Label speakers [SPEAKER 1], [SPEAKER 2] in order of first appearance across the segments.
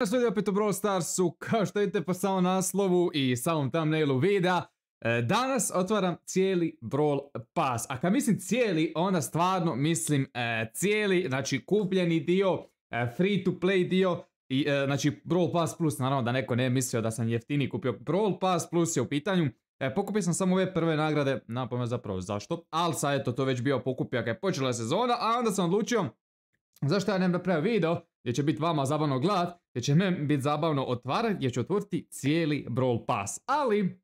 [SPEAKER 1] Nas ljudi opet u Brawl Starsu, kao što vidite po samom naslovu i samom thumbnailu videa, e, danas otvaram cijeli Brawl Pass. A kad mislim cijeli, onda stvarno mislim e, cijeli, znači kupljeni dio, e, free to play dio, znači Brawl Pass Plus, naravno da neko ne mislio da sam jeftini kupio Brawl Pass Plus je u pitanju. Pokupio sam samo ove prve nagrade, napome zapravo zašto, ali sad je to već bio pokupio kada je počela sezona, a onda sam odlučio zašto ja da napravio video gdje će biti vama zabavno glad, jer će me biti zabavno otvarati jer će otvoriti cijeli Brawl Pass. Ali,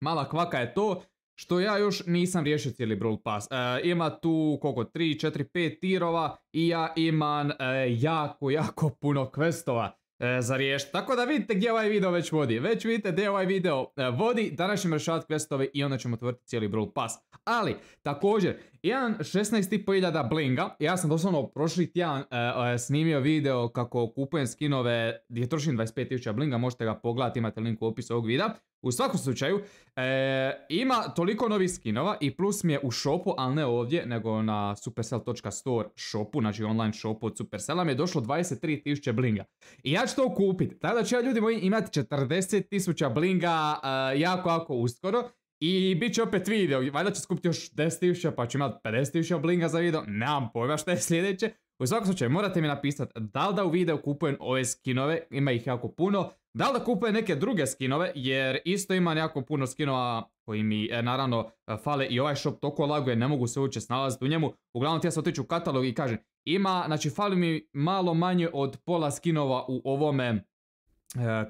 [SPEAKER 1] mala kvaka je to što ja još nisam riješio cijeli Brawl Pass. E, ima tu koliko, 3, 4, 5 tirova i ja imam e, jako, jako puno questova. E, za riješiti. Tako da vidite gdje ovaj video već vodi. Već vidite gdje ovaj video e, vodi. Danas ćemo rješavati questove i onda ćemo otvoriti cijeli Brawl Pass. Ali, također, jedan 16.500 blinga. Ja sam doslovno prošli tjedan e, snimio video kako kupujem skinove gdje trošim 25.000 blinga. Možete ga pogledati, imate link u opisu ovog videa. U svakom slučaju, e, ima toliko novih skinova i plus mi je u shopu, ali ne ovdje, nego na supercell.store shopu, znači online shopu od Supercella mi je došlo 23.000 blinga. I ja ću to kupiti, tako da ću ja ljudi moji imati 40.000 blinga e, jako, jako uskoro. I bit će opet video, valjda će skupiti još 10.000 pa ću imati 50.000 blinga za video, nemam pojma što je sljedeće. U svakom slučaju morate mi napisati da li da u video kupujem ove skinove, ima ih jako puno, da li da kupuje neke druge skinove, jer isto ima jako puno skinova koji mi e, naravno e, fale i ovaj shop toko laguje, ne mogu se uopće snalaziti u njemu. Uglavnom ti ja se otiču u katalog i kažem, ima, znači fali mi malo manje od pola skinova u ovome e,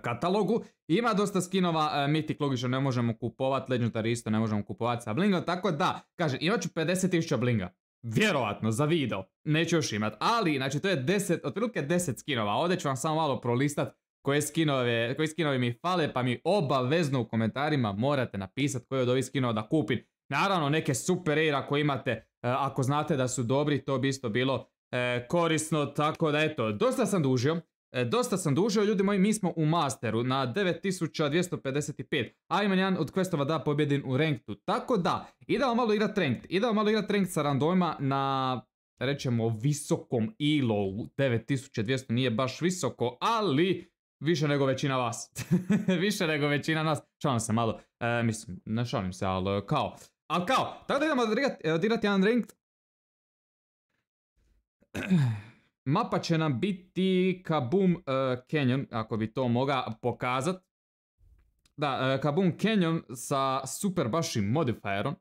[SPEAKER 1] katalogu. Ima dosta skinova, Mythic logično ne možemo kupovati, Legendary isto ne možemo kupovati sa blingom, tako da, kažem, imat ću 50.000 blinga. Vjerovatno, za video. Neću još imat, ali, znači to je 10, otprilike 10 skinova. Ovdje ću vam samo malo prolistat koje skinove, koji skinovi mi fale, pa mi obavezno u komentarima morate napisati koje od ovih skinova da kupim. Naravno, neke super air koje imate, e, ako znate da su dobri, to bi isto bilo e, korisno, tako da eto, dosta sam dužio. E, dosta sam dužio, ljudi moji, mi smo u masteru na 9255, a imam jedan od questova da pobjedim u ranktu. Tako da, idemo malo igrat ranked, idemo malo igrat ranked sa randomima na, rećemo, visokom ilo 9200 nije baš visoko, ali Više nego većina vas. Više nego većina nas. Šalim se malo. E, mislim, ne šalim se, ali e, kao. Ali kao, tako da idemo odirati, e, jedan ring. Mapa će nam biti Kaboom uh, e, Canyon, ako bi to moga pokazat. Da, uh, Kaboom Canyon sa super bašim modifierom.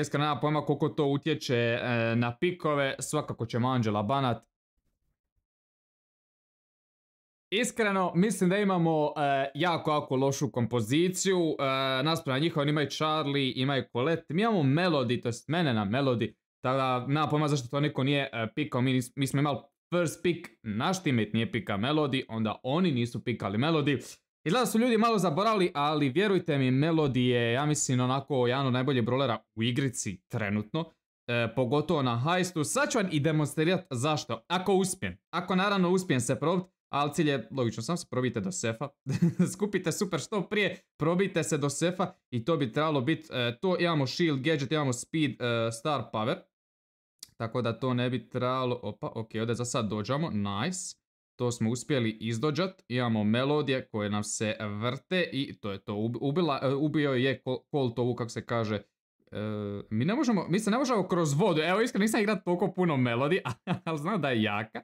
[SPEAKER 1] Iskreno nema pojma koliko to utječe e, na pikove, svakako će Manđela banat. Iskreno, mislim da imamo e, jako, jako lošu kompoziciju. E, na oni imaju Charlie, imaju Colette. Mi imamo Melody, to jest mene na Melody. Tako da, nema pojma zašto to niko nije e, pikao. Mi, smo imali first pick, naš timet nije pika Melody, onda oni nisu pikali Melody. Izgleda da su ljudi malo zaboravili, ali vjerujte mi, Melody je, ja mislim, onako jedan od najboljih brolera u igrici trenutno. E, pogotovo na heistu. Sad ću vam i demonstrirati zašto. Ako uspijem. Ako naravno uspijem se probiti, ali cilj je, logično, sam se probite do sefa. Skupite super što prije, probite se do sefa i to bi trebalo biti e, to. Imamo shield gadget, imamo speed, e, star power. Tako da to ne bi trebalo... Opa, ok, ovdje za sad dođamo. Nice. To smo uspjeli izdođat. Imamo melodije koje nam se vrte i to je to. E, ubio je kol kako se kaže, e, mi ne možemo, mi se ne možemo kroz vodu, evo iskreno nisam igrat toliko puno melodi, ali znam da je jaka.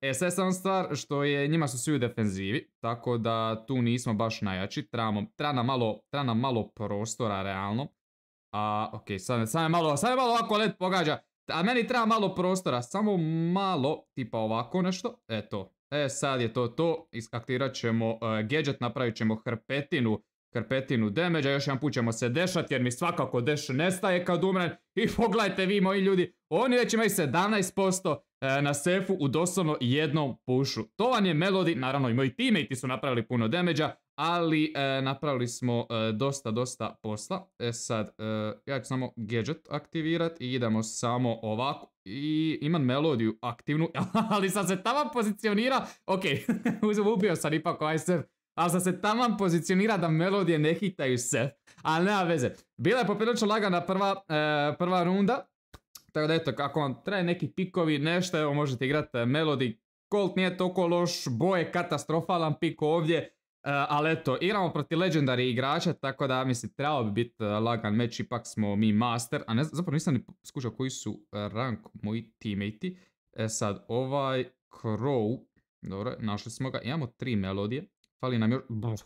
[SPEAKER 1] E sad sam stvar što je, njima su svi u defenzivi, tako da tu nismo baš najjači, trebamo, treba nam malo, treba nam malo prostora realno. A ok, sad, sad, je malo, sad je malo ovako led pogađa, a meni treba malo prostora, samo malo, tipa ovako nešto, eto, E, sad je to to, iskaktirat ćemo e, gadget, napravit ćemo hrpetinu, hrpetinu damage, a još jedan put ćemo se dešati jer mi svakako deš nestaje kad umrem. I pogledajte vi moji ljudi, oni već imaju 17% e, na sefu u doslovno jednom pušu. To vam je Melody, naravno i moji teammatei su napravili puno damage ali e, napravili smo e, dosta, dosta posla. E sad, e, ja ću samo gadget aktivirati i idemo samo ovako. I imam melodiju aktivnu, ali sam se tamo pozicionira, ok, ubio sam ipak ovaj sef. ali sam se tamo pozicionira da melodije ne hitaju se, ali nema veze. Bila je poprilično lagana prva, prva runda, tako da eto, ako vam traje neki pikovi, nešto, evo možete igrati melodi, Colt nije toliko loš, boje katastrofalan pik ovdje, E, ali eto, igramo protiv legendary igrača, tako da mislim, trebao bi biti e, lagan meč, ipak smo mi master. A ne, zapravo nisam ni skušao koji su e, rank moji teammatei. E sad, ovaj Crow, dobro, našli smo ga, imamo tri melodije. Fali nam još...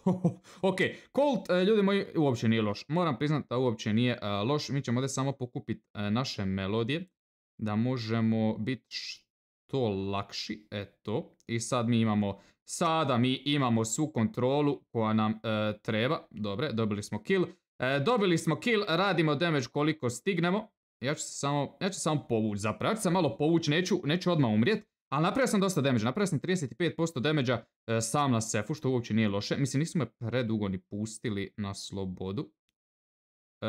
[SPEAKER 1] ok, Colt, ljudi moji, uopće nije loš. Moram priznati da uopće nije loš. Mi ćemo ovdje samo pokupiti naše melodije. Da možemo biti što lakši. Eto. I sad mi imamo Sada mi imamo svu kontrolu koja nam e, treba. Dobre, dobili smo kill. E, dobili smo kill, radimo damage koliko stignemo. Ja ću se samo, ja samo povući zapravo. Ja ću se malo povući, neću, neću odmah umrijet. Ali napravio sam dosta damage, napravio sam 35% damage e, sam na sefu, što uopće nije loše. Mislim, nismo me predugo ni pustili na slobodu. E,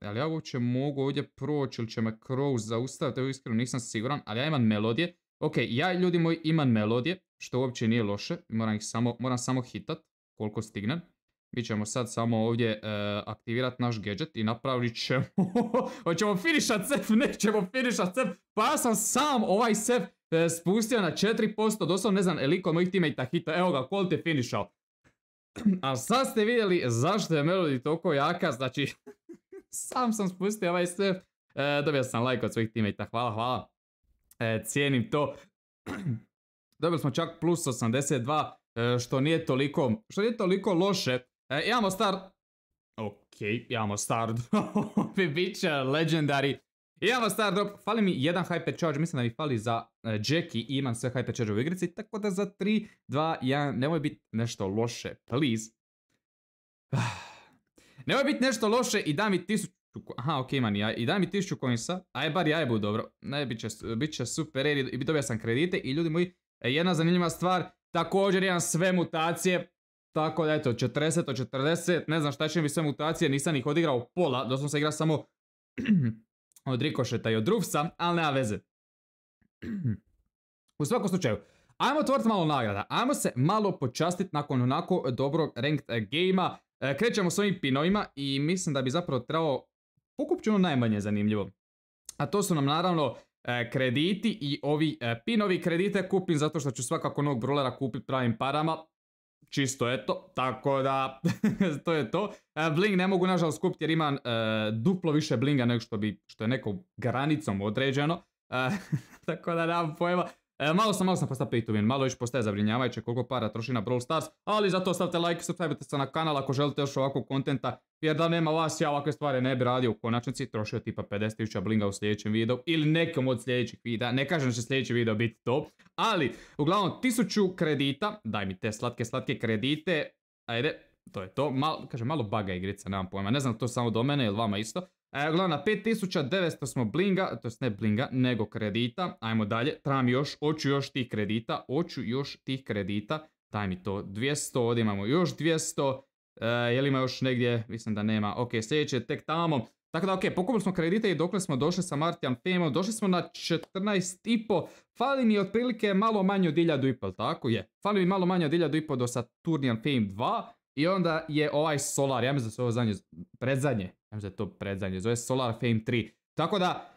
[SPEAKER 1] ali ja uopće mogu ovdje proći ili će me Crow zaustaviti, evo iskreno nisam siguran, ali ja imam melodije. Ok, ja ljudi moji imam melodije, što uopće nije loše, moram, ih samo, moram samo hitat koliko stignem. Mi ćemo sad samo ovdje e, aktivirat aktivirati naš gadget i napravit ćemo... Hoćemo finišat sef, nećemo finišat sef. Pa ja sam sam ovaj sef e, spustio na 4%, doslovno ne znam eliko mojih teammatea hita. Evo ga, Colt je finišao. A sad ste vidjeli zašto je Melody toliko jaka, znači... sam sam spustio ovaj sef. E, dobio sam like od svojih teammatea, hvala, hvala. Cijenim to. Dobili smo čak plus 82, e, što nije toliko, što nije toliko loše. E, imamo start... okej, imamo start drop. Bit će legendari. Imamo star Fali mi jedan hyper charge. Mislim da mi fali za e, Jackie i imam sve hyper charge u igrici. Tako da za 3, 2, 1 nemoj biti nešto loše. Please. Nemoj biti nešto loše i daj mi tisuću... Aha, okej imam ja. I daj mi tisuću coinsa. Aj, bar dobro. Ne, će, će super. I dobio sam kredite i ljudi moji E, jedna zanimljiva stvar, također imam sve mutacije, tako da eto, 40 od 40, ne znam šta će mi sve mutacije, nisam ih odigrao pola, doslovno se igra samo od Rikošeta i od Rufsa, ali nema veze. U svakom slučaju, ajmo otvoriti malo nagrada, ajmo se malo počastiti nakon onako dobrog ranked game Krećemo s ovim pinovima i mislim da bi zapravo trebao pokupčeno najmanje zanimljivo. A to su nam naravno E, krediti i ovi e, pinovi kredite kupim zato što ću svakako novog brulera kupiti pravim parama. Čisto eto, tako da to je to. E, bling ne mogu nažalost kupiti jer imam duplo više blinga nego što, što je nekom granicom određeno. tako da nemam pojma. E, malo sam, malo sam postao pay malo još postaje zabrinjavajuće koliko para troši na Brawl Stars, ali zato stavite like, subscribe se na kanal ako želite još ovakvog kontenta, jer da nema vas ja ovakve stvari ne bi radio u konačnici, trošio tipa 50.000 blinga u sljedećem videu ili nekom od sljedećih videa, ne kažem da će sljedeći video biti to, ali uglavnom 1000 kredita, daj mi te slatke, slatke kredite, ajde, to je to, malo, kaže malo baga igrica, nemam pojma, ne znam to samo do mene ili vama isto, E, gledam, na 5900 smo blinga, to ne blinga, nego kredita. Ajmo dalje, tram još, oću još tih kredita, oću još tih kredita. Daj mi to, 200, ovdje imamo još 200. E, je li ima još negdje? Mislim da nema. Ok, sljedeće tek tamo. Tako da, ok, pokupili smo kredite i dokle smo došli sa Martijan Femom, došli smo na 14,5, fali mi otprilike malo manje od 1000 i tako je. Fali mi malo manje od 1000 i do Saturnian Fame 2, i onda je ovaj Solar, ja mislim da se ovo zadnje, predzadnje, ja mislim da je to predzadnje, zove Solar Fame 3. Tako da,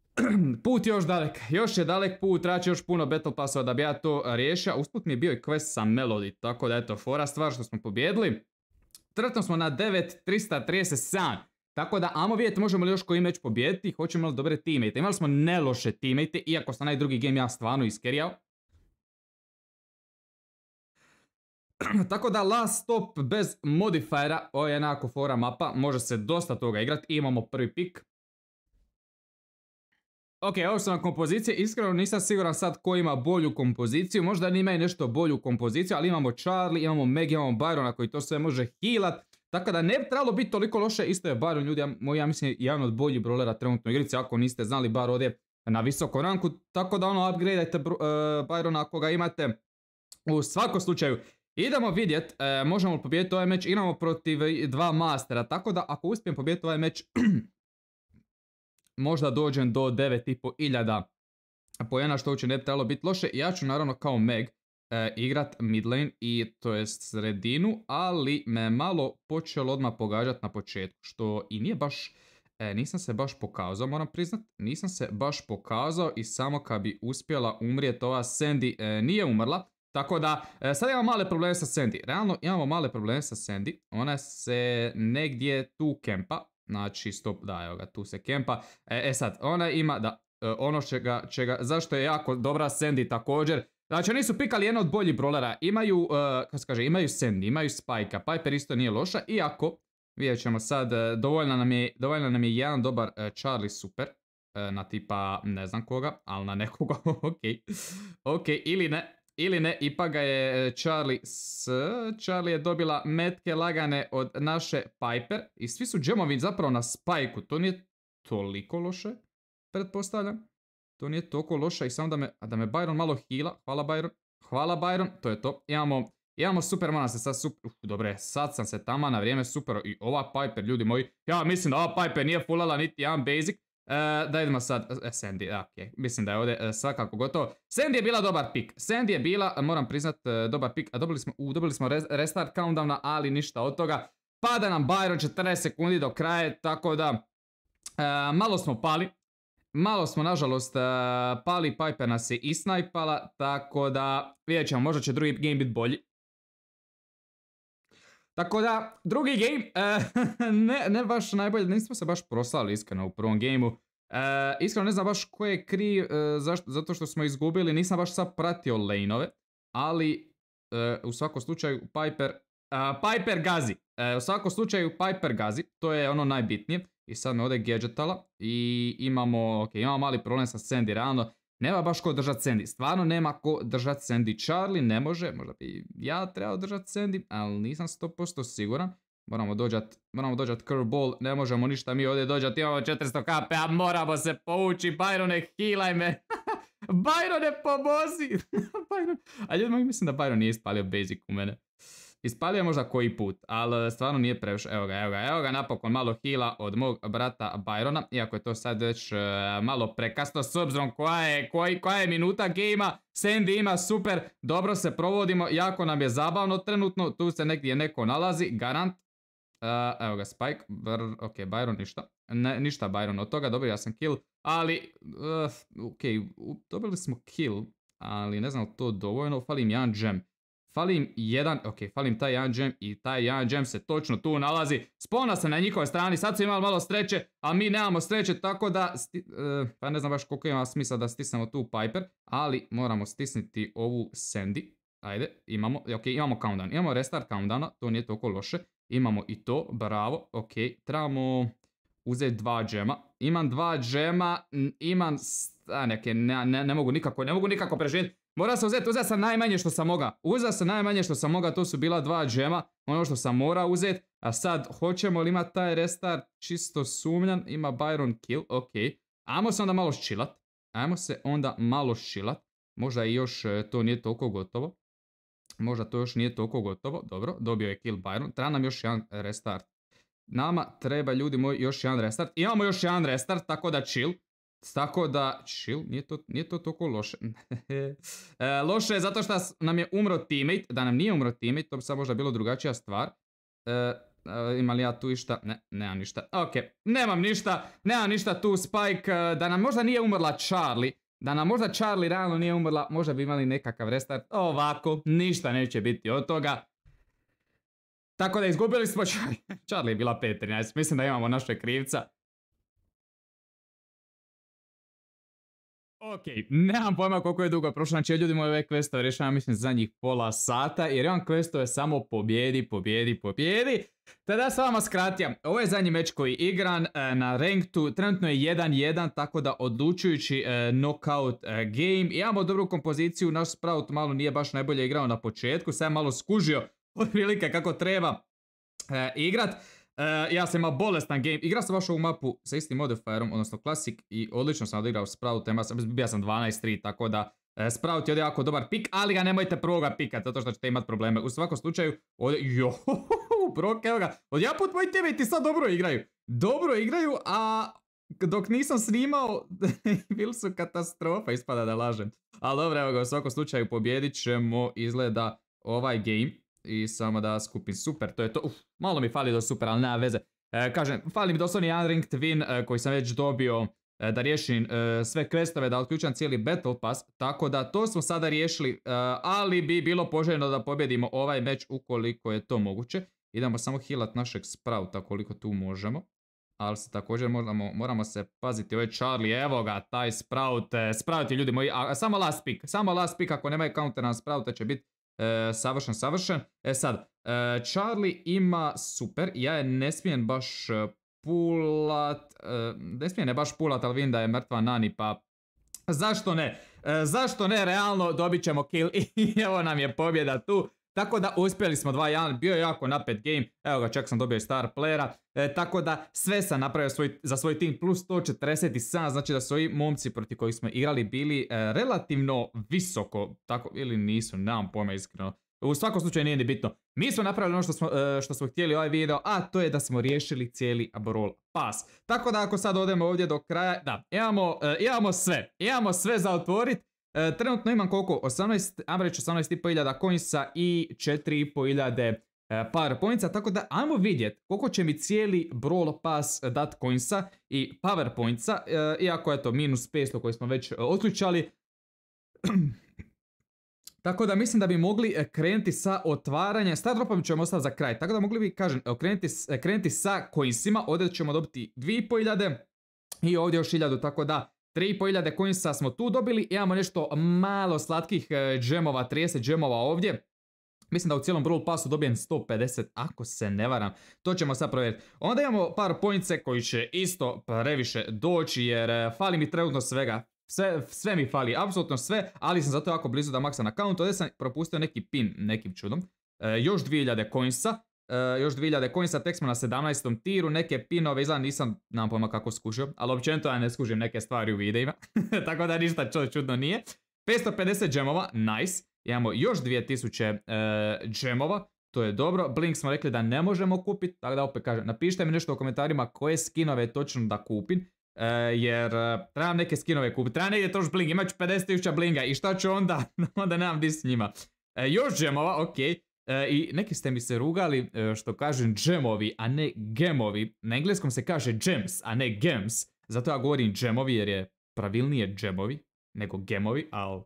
[SPEAKER 1] put još dalek, još je dalek put, traći još puno Battle Passova da bi ja to riješio. Usput mi je bio i quest sa Melody, tako da eto, fora stvar što smo pobjedili. Trtno smo na 9337, tako da amo vidjeti možemo li još koji meč pobijediti, hoćemo li dobre teammate. Imali smo neloše teammate, iako sam najdrugi game ja stvarno iskerijao. Tako da last stop bez modifiera, ovo je jednako fora mapa, može se dosta toga igrati, imamo prvi pik. Ok, ovo su nam kompozicije, iskreno nisam siguran sad ko ima bolju kompoziciju, možda nima i nešto bolju kompoziciju, ali imamo Charlie, imamo Meg, imamo Byrona koji to sve može healat, tako da ne bi trebalo biti toliko loše, isto je Byron ljudi, ja, ja mislim jedan od boljih brolera trenutno igrice ako niste znali, bar ovdje na visokom ranku, tako da ono upgradeajte e, Byrona ako ga imate, u svakom slučaju, Idemo vidjet, e, možemo pobijediti ovaj meč, igramo protiv dva mastera, tako da ako uspijem pobijediti ovaj meč, možda dođem do 9500 iljada pojena što uopće ne bi trebalo biti loše. Ja ću naravno kao Meg igrati e, igrat mid lane i to jest sredinu, ali me malo počelo odmah pogađati na početku, što i nije baš... E, nisam se baš pokazao, moram priznat. Nisam se baš pokazao i samo kad bi uspjela umrijeti ova Sandy nije umrla. Tako da, e, sad imamo male probleme sa Sandy. Realno imamo male probleme sa Sandy. Ona se negdje tu kempa. Znači, stop, da, evo ga, tu se kempa. E, e sad, ona ima, da, e, ono čega, čega, zašto je jako dobra Sandy također. Znači, oni su pikali jedno od boljih brolera. Imaju, uh, se kaže, imaju Sandy, imaju Spike-a. Piper isto nije loša, iako, vidjet ćemo sad, dovoljna nam je, dovoljna nam je jedan dobar Charlie Super na tipa ne znam koga, ali na nekoga, ok, okej, ili ne, ili ne, ipak ga je e, Charlie S. Charlie je dobila metke lagane od naše Piper. I svi su džemovi zapravo na spajku. To nije toliko loše, pretpostavljam. To nije toliko loše i samo da me, a da me Byron malo hila. Hvala Byron. Hvala Byron, to je to. Imamo, imamo Supermana se sad super... Uf, dobre, sad sam se tamo na vrijeme super. I ova Piper, ljudi moji. Ja mislim da ova Piper nije fulala niti jedan basic. E, da idemo sad, e, Sandy, ok, mislim da je ovdje e, svakako gotovo. Sandy je bila dobar pik, Sandy je bila, moram priznat, dobar pik, a dobili smo, dobili smo restart countdowna, ali ništa od toga. Pada nam Byron 14 sekundi do kraja, tako da, malo smo pali, malo smo nažalost pali, Piper nas je i snajpala, tako da, vidjet ćemo, možda će drugi game biti bolji. Tako da, drugi game, e, ne, baš najbolje, nismo se baš proslali iskreno u prvom gameu. E, iskreno ne znam baš ko je kriv, e, zato što smo izgubili, nisam baš sad pratio lane ali u svakom slučaju Piper, Piper gazi. U svakom slučaju Piper gazi, to je ono najbitnije. I sad me ovdje gadgetala i imamo, ok, imamo mali problem sa Sandy Rano. Nema baš ko držat Sandy, stvarno nema ko držat Sandy. Charlie ne može, možda bi ja trebao držat Sandy, ali nisam 100% siguran. Moramo dođat, moramo dođat curveball, ne možemo ništa, mi ovdje dođat, imamo 400 kp, a moramo se povući, Byrone, healaj me. Byrone, pomozi! A ljudi, mislim da Byron nije ispalio basic u mene. Ispalio je možda koji put, ali stvarno nije previše. Evo ga, evo ga, evo ga, napokon malo hila od mog brata Byrona, iako je to sad već e, malo prekasno, s obzirom koja je, koji, koja je minuta gejma, Sandy ima super, dobro se provodimo, jako nam je zabavno trenutno, tu se negdje neko nalazi, garant. E, evo ga, Spike, ok, Byron ništa, ne, ništa Byron od toga, dobio ja sam kill, ali, e, ok, dobili smo kill, ali ne znam to dovoljno, falim jedan gem. Falim jedan, ok, falim taj jedan džem i taj jedan džem se točno tu nalazi. Spona sam na njihovoj strani, sad su imali malo sreće, a mi nemamo sreće, tako da, e, pa ne znam baš koliko ima smisla da stisnemo tu Piper, ali moramo stisniti ovu Sandy. Ajde, imamo, ok, imamo countdown, imamo restart countdowna, to nije toliko loše. Imamo i to, bravo, ok, trebamo uzeti dva džema. Imam dva džema, imam, a neke, ne mogu nikako, ne mogu nikako preživjeti. Mora sam uzeti, uzet sam najmanje što sam moga. Uzeo sam najmanje što sam moga, to su bila dva džema, ono što sam mora uzeti, A sad, hoćemo li imati taj restart čisto sumnjan? Ima Byron kill, ok. Ajmo se onda malo šilat, Ajmo se onda malo šilat, Možda i još e, to nije toliko gotovo. Možda to još nije toliko gotovo. Dobro, dobio je kill Byron. Treba nam još jedan restart. Nama treba, ljudi moji, još jedan restart. Imamo još jedan restart, tako da chill. Tako da, chill, nije to, toliko loše. E, loše je zato što nam je umro teammate, da nam nije umro teammate, to bi sad možda bilo drugačija stvar. E, e, imam li ja tu išta? Ne, nemam ništa. Ok, nemam ništa, nemam ništa tu Spike, da nam možda nije umrla Charlie. Da nam možda Charlie realno nije umrla, možda bi imali nekakav restart. Ovako, ništa neće biti od toga. Tako da izgubili smo Charlie. Charlie je bila 5.13, mislim da imamo naše krivca. Ok, nemam pojma koliko je dugo prošlo, znači ja ljudi moje ove questove rješavam mislim zadnjih pola sata, jer imam questove samo pobjedi, pobjedi, pobjedi. Tada sa vama skratijam, ovo je zadnji meč koji igran e, na ranktu, trenutno je 1-1, tako da odlučujući e, knockout e, game. Imamo dobru kompoziciju, naš Sprout malo nije baš najbolje igrao na početku, sad je malo skužio prilike kako treba igrati. E, ja sam imao bolestan game. igrao sam baš ovu mapu sa istim modifierom, odnosno Classic, i odlično sam odigrao Sprout, ja sam, bio sam 12-3, tako da uh, Sprout je ovdje jako dobar pik, ali ga nemojte prvoga pikati, zato što ćete imati probleme. U svakom slučaju, ovdje, jo, brok, evo ga, put moji TV-ti sad dobro igraju. Dobro igraju, a dok nisam snimao, bili su katastrofa, ispada da lažem. Ali dobro, evo ga, u svakom slučaju pobjedit ćemo, izgleda ovaj game. I samo da skupim super, to je to. Uf, malo mi fali do super, ali nema veze. E, kažem, fali mi doslovni Unring Twin e, koji sam već dobio e, da riješim sve questove, da otključam cijeli Battle Pass. Tako da to smo sada riješili, ali bi bilo poželjno da pobjedimo ovaj meč ukoliko je to moguće. Idemo samo hilat našeg Sprouta koliko tu možemo. Ali se također moramo, moramo se paziti. Ovo je Charlie, evo ga, taj Sprout. Sprout je ljudi moji, a, samo last pick. Samo last pick, ako nemaju counter na Sprouta će biti E, savršen, savršen. E sad, e, Charlie ima super, ja je ne smijem baš e, pulat, ne smijem je baš pulat, ali vidim da je mrtva Nani, pa zašto ne? Zašto ne, realno dobit ćemo kill i evo nam je pobjeda tu. Tako da uspjeli smo 2-1, bio je jako napet game, evo ga čak sam dobio i star playera, e, tako da sve sam napravio za svoj tim plus 147, znači da su ovi momci protiv kojih smo igrali bili e, relativno visoko, tako ili nisu, nemam pojma iskreno. U svakom slučaju nije ni bitno. Mi smo napravili ono što smo, e, što smo htjeli ovaj video, a to je da smo riješili cijeli Aborol pas. Tako da ako sad odemo ovdje do kraja, da, imamo, sve. Imamo sve za otvoriti. E, trenutno imam koliko? 18, ajmo 18.500 coinsa i 4.500 power pointsa, tako da ajmo vidjet koliko će mi cijeli Brawl Pass dat coinsa i power pointsa, e, iako je to minus 500 koji smo već e, otključali. Tako da mislim da bi mogli krenuti sa otvaranjem, star dropom ćemo ostati za kraj, tako da mogli bi, kažem, krenuti, sa coinsima, ovdje ćemo dobiti 2500 i ovdje još 1000, tako da 3500 coinsa smo tu dobili, imamo nešto malo slatkih e, džemova, 30 džemova ovdje. Mislim da u cijelom Brawl Passu dobijem 150, ako se ne varam. To ćemo sad provjeriti. Onda imamo par poince koji će isto previše doći, jer e, fali mi trenutno svega. Sve, mi fali, apsolutno sve, ali sam zato jako blizu da maksam na count. Ovdje sam propustio neki pin nekim čudom. E, još 2000 coinsa. E, još 2000 coinsa, tek smo na 17. tiru, neke pinove izgleda nisam, nam pojma kako skužio, ali općenito ja ne skužim neke stvari u videima, tako da ništa čudno nije. 550 džemova, nice, imamo još 2000 uh, e, džemova, to je dobro. Blink smo rekli da ne možemo kupiti, tako da opet kažem, napišite mi nešto u komentarima koje skinove točno da kupim, e, jer trebam neke skinove kupiti, Treba negdje troši bling, imat ću 50.000 blinga i šta ću onda, onda nemam di s njima. Još džemova, okej. E, I neki ste mi se rugali e, što kažem džemovi, a ne gemovi. Na engleskom se kaže gems, a ne gems. Zato ja govorim džemovi jer je pravilnije džemovi nego gemovi, ali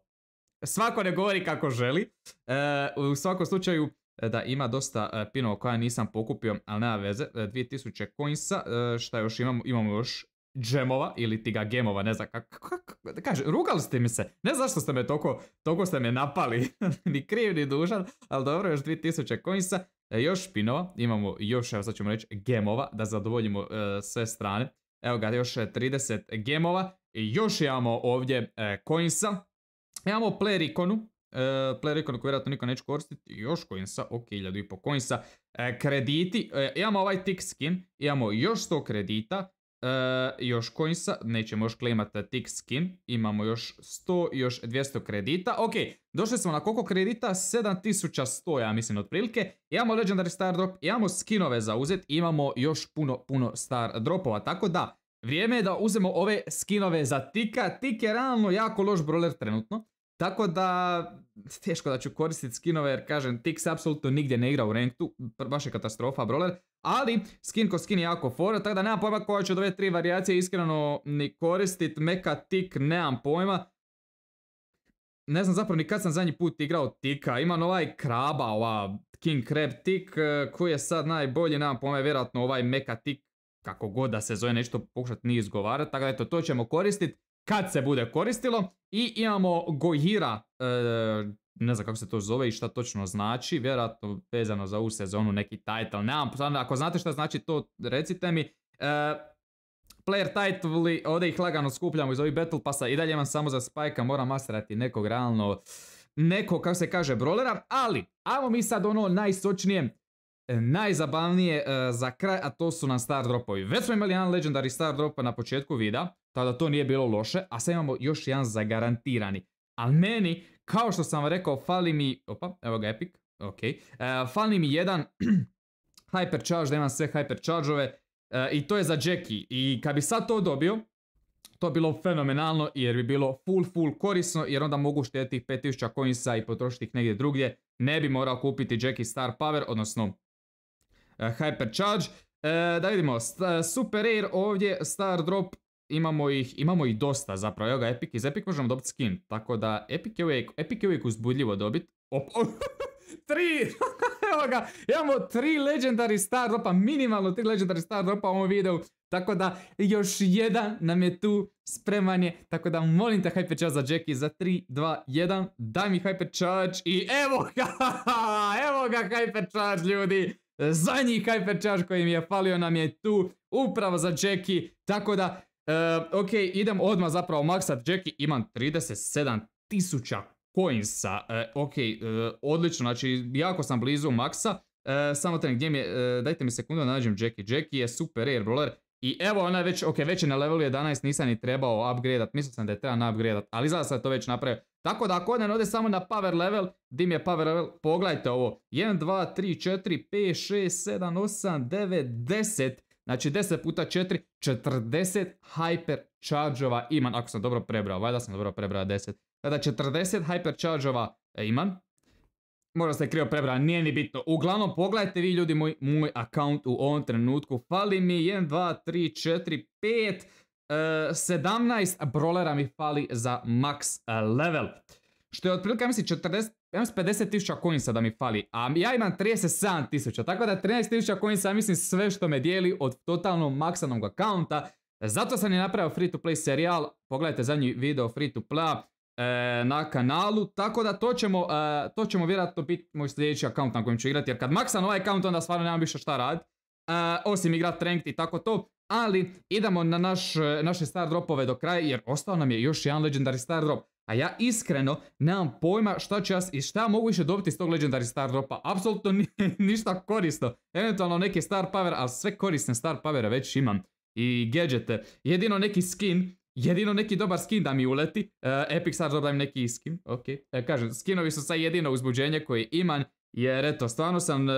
[SPEAKER 1] svako ne govori kako želi. E, u svakom slučaju da ima dosta pinova koja nisam pokupio, ali nema veze, 2000 coinsa, šta još imamo, imamo još džemova ili ti ga gemova, ne znam kako, kaže, rugali ste mi se, ne znam zašto ste me toliko, toliko ste me napali, ni kriv ni dužan, ali dobro, još 2000 coinsa, e, još pinova, imamo još, evo sad ćemo reći, gemova, da zadovoljimo e, sve strane, evo ga, još 30 e, gemova, i još imamo ovdje coinsa, imamo player ikonu, player ikonu koju vjerojatno niko neće koristiti, još coinsa, ok, 1500 coinsa, krediti, imamo ovaj tick skin, imamo još 100 kredita, E, još coinsa, nećemo još klejmat tick skin, imamo još 100 još 200 kredita. Ok, došli smo na koliko kredita? 7100, ja mislim, otprilike. Imamo Legendary Star Drop, imamo skinove za uzet, imamo još puno, puno Star Dropova, tako da... Vrijeme je da uzmemo ove skinove za Tika. Tik je realno jako loš broler trenutno. Tako da, teško da ću koristiti skinove jer kažem, Tix apsolutno nigdje ne igra u ranktu, baš je katastrofa brawler, ali skin ko skin je jako fora, tako da nemam pojma koja ću od ove tri varijacije iskreno ni koristit, meka tik nemam pojma. Ne znam zapravo ni kad sam zadnji put igrao tika, imam ovaj kraba, ova King Crab tik, eh, koji je sad najbolji, nemam pojma, vjerojatno ovaj meka tik, kako god da se zove, nešto pokušati nije izgovarati, tako da eto, to ćemo koristiti kad se bude koristilo. I imamo Gojira, e, ne znam kako se to zove i šta točno znači, vjerojatno vezano za ovu sezonu neki title. Nemam, ako znate šta znači to recite mi. E, player title, ovdje ih lagano skupljamo iz ovih battle pasa i dalje imam samo za spajka, moram masterati nekog realno, nekog kako se kaže brolera, ali ajmo mi sad ono najsočnije, najzabavnije e, za kraj, a to su nam star dropovi. Već smo imali jedan legendari star drop na početku videa, tada to nije bilo loše, a sad imamo još jedan zagarantirani. Ali meni, kao što sam rekao, fali mi... Opa, evo ga Epic, ok. E, fali mi jedan hypercharge, da imam sve hypercharge-ove. E, I to je za Jackie. I kad bi sad to dobio, to bilo fenomenalno jer bi bilo full full korisno jer onda mogu štetiti 5000 coinsa i potrošiti ih negdje drugdje. Ne bi morao kupiti Jackie Star Power, odnosno E, hypercharge. E, da vidimo, e, Super Air ovdje, Star Drop, imamo ih, imamo ih dosta zapravo, evo ga Epic, iz Epic možemo dobiti skin, tako da Epic je uvijek, Epic je uvijek uzbudljivo dobiti. tri, evo ga, imamo tri legendary star dropa, minimalno tri legendary star dropa u ovom videu, tako da još jedan nam je tu spreman je, tako da molim te hypercharge za Jackie za 3, 2, 1, daj mi hypercharge i evo ga, evo ga hypercharge ljudi, E, zadnji hypercharge koji mi je falio nam je tu upravo za Jackie, tako da, e, ok, idem odmah zapravo maksa Jackie, imam 37 tisuća coinsa, e, ok, odlično, znači jako sam blizu maksa, samo ten gdje mi je, dajte mi sekundu da nađem Jackie, Jackie je super rare, brawler, i evo ona je već, ok, već je na levelu 11, nisam ni trebao upgradeat, mislio sam da je treba na ali izgleda sam to već napravio. Tako da ako odem ovdje samo na power level, dim je power level, pogledajte ovo. 1, 2, 3, 4, 5, 6, 7, 8, 9, 10. Znači 10 puta 4, 40 hyper ova imam. Ako sam dobro prebrao, valjda sam dobro prebrao 10. Tada 40 hyper ova e, imam. Možda se krivo prebrao, nije ni bitno. Uglavnom, pogledajte vi ljudi moj, moj account u ovom trenutku. Fali mi 1, 2, 3, 4, 5 17 brolera mi fali za max e, level. Što je otprilike, ja mislim, 40, tisuća coinsa da mi fali, a ja imam 37.000, tako da 13.000 coinsa, ja mislim, sve što me dijeli od totalno maksanog akaunta. Zato sam je napravio free to play serijal, pogledajte zadnji video free to play e, na kanalu, tako da to ćemo, e, to vjerojatno biti moj sljedeći akaunt na kojem ću igrati, jer kad maksan ovaj akaunt onda stvarno nemam više šta raditi. osim igrat ranked i tako to. Ali idemo na naš, naše star dropove do kraja jer ostao nam je još jedan legendary star drop. A ja iskreno nemam pojma šta ću i šta mogu više dobiti iz tog legendary star dropa. Apsolutno ništa korisno. Eventualno neki star power, ali sve korisne star powere već imam. I gadgete. Jedino neki skin Jedino neki dobar skin da mi uleti, uh, Epic da im neki skin, ok. E, kažem, skinovi su sad jedino uzbuđenje koje imam, jer eto, stvarno sam e,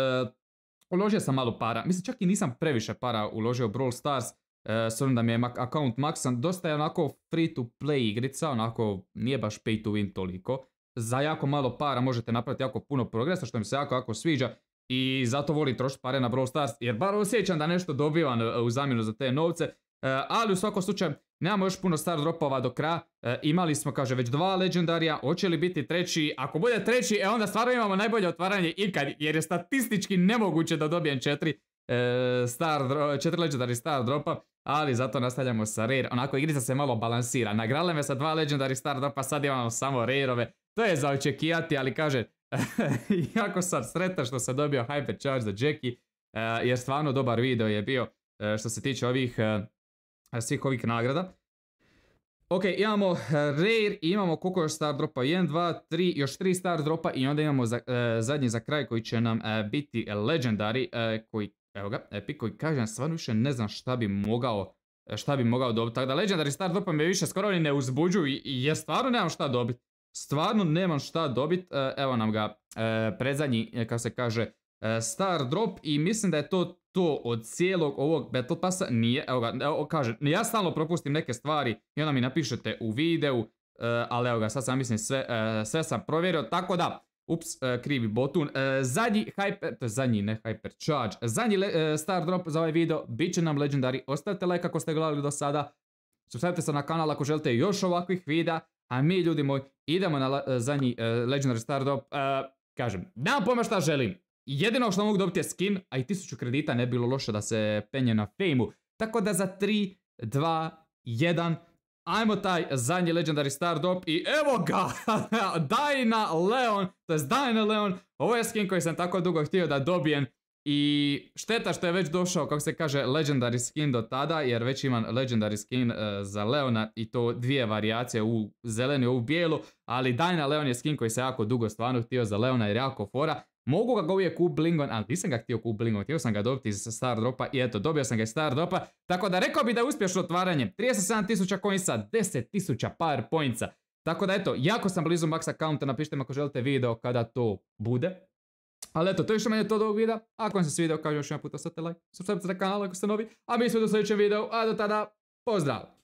[SPEAKER 1] uložio sam malo para, mislim čak i nisam previše para uložio Brawl Stars, e, s obzirom da mi je account maksan, dosta je onako free to play igrica, onako nije baš pay to win toliko. Za jako malo para možete napraviti jako puno progresa, što mi se jako, jako sviđa. I zato volim trošiti pare na Brawl Stars, jer bar osjećam da nešto dobivam e, u zamjenu za te novce. E, ali u svakom slučaju, Nemamo još puno star dropova do kraja. E, imali smo, kaže, već dva legendarija. Hoće li biti treći? Ako bude treći, e onda stvarno imamo najbolje otvaranje ikad. Jer je statistički nemoguće da dobijem četiri, e, star, četiri legendari star dropa. Ali zato nastavljamo sa rare. Onako, igrica se malo balansira. Nagrale me sa dva legendari star dropa, sad imamo samo rareove. To je za očekivati, ali kaže, jako sam sretan što sam dobio Charge za Jackie. E, jer stvarno dobar video je bio što se tiče ovih svih ovih nagrada. Ok, imamo eh, rare imamo koliko još star dropa? 1, 2, 3, još 3 star dropa i onda imamo eh, zadnji za kraj koji će nam eh, biti legendary koji, evo ga, epic koji kažem, stvarno više ne znam šta bi mogao šta bi mogao dobiti. Tako da legendary star dropa me više skoro ne uzbuđuju i, ja stvarno nemam šta dobiti. Stvarno nemam šta dobiti, evo nam ga predzadnji, kako se kaže, E, star drop i mislim da je to to od cijelog ovog Battle Passa. Nije, evo ga, evo, kažem, ja stalno propustim neke stvari i onda mi napišete u videu, e, ali evo ga, sad sam mislim sve, e, sve sam provjerio, tako da, ups, krivi botun. Zadnji hyper, to je zadnji, ne Charge, zadnji star drop za ovaj video, bit će nam legendari, ostavite like ako ste gledali do sada, subscribe se na kanal ako želite još ovakvih videa, a mi ljudi moji idemo na zadnji legendari Legendary Star Drop. kažem, nam pojma šta želim jedino što mogu dobiti je skin, a i 1000 kredita ne bilo loše da se penje na fejmu. Tako da za 3, 2, 1, ajmo taj zadnji Legendary up i evo ga, Dajna Leon, to je Dajna Leon, ovo je skin koji sam tako dugo htio da dobijem i šteta što je već došao, kako se kaže, Legendary skin do tada, jer već imam Legendary skin e, za Leona i to dvije varijacije u zelenu i u bijelu, ali Dajna Leon je skin koji se jako dugo stvarno htio za Leona jer jako fora Mogu ga uvijek kup Blingon, ali nisam ga htio kup Blingon, htio sam ga dobiti iz Star Dropa i eto, dobio sam ga iz Star Dropa. Tako da rekao bi da je uspješno otvaranje. 37.000 coinsa, 10.000 par pointsa. Tako da eto, jako sam blizu max accounta, napišite mi ako želite video kada to bude. Ali eto, to je što manje to od ovog videa. Ako vam se svidio, kažem još jedan puta, ostavite like, subscribe se na kanal ako ste novi. A mi smo u sljedećem videu, a do tada, pozdrav!